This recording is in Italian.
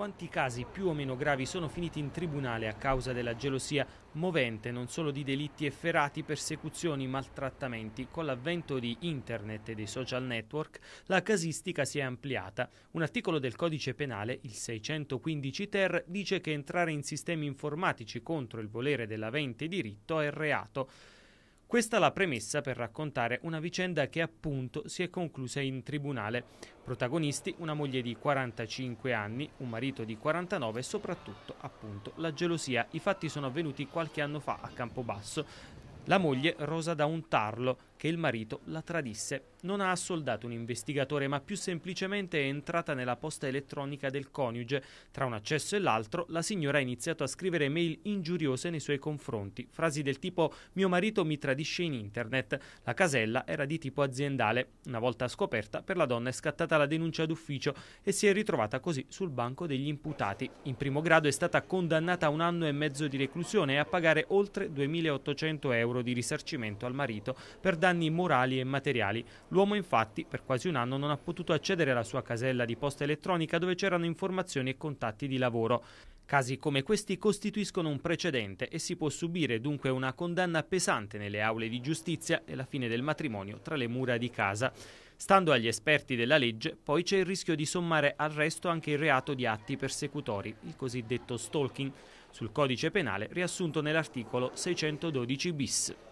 quanti casi più o meno gravi sono finiti in tribunale a causa della gelosia movente non solo di delitti efferati, persecuzioni, maltrattamenti. Con l'avvento di internet e dei social network la casistica si è ampliata. Un articolo del codice penale, il 615 ter, dice che entrare in sistemi informatici contro il volere dell'avente diritto è reato. Questa la premessa per raccontare una vicenda che appunto si è conclusa in tribunale. Protagonisti una moglie di 45 anni, un marito di 49 e soprattutto appunto la gelosia. I fatti sono avvenuti qualche anno fa a Campobasso. La moglie rosa da un tarlo, che il marito la tradisse. Non ha assoldato un investigatore, ma più semplicemente è entrata nella posta elettronica del coniuge. Tra un accesso e l'altro, la signora ha iniziato a scrivere mail ingiuriose nei suoi confronti, frasi del tipo mio marito mi tradisce in internet. La casella era di tipo aziendale. Una volta scoperta, per la donna è scattata la denuncia d'ufficio e si è ritrovata così sul banco degli imputati. In primo grado è stata condannata a un anno e mezzo di reclusione e a pagare oltre 2.800 euro di risarcimento al marito per dare danni morali e materiali. L'uomo infatti per quasi un anno non ha potuto accedere alla sua casella di posta elettronica dove c'erano informazioni e contatti di lavoro. Casi come questi costituiscono un precedente e si può subire dunque una condanna pesante nelle aule di giustizia e la fine del matrimonio tra le mura di casa. Stando agli esperti della legge, poi c'è il rischio di sommare al resto anche il reato di atti persecutori, il cosiddetto stalking, sul codice penale riassunto nell'articolo 612 bis.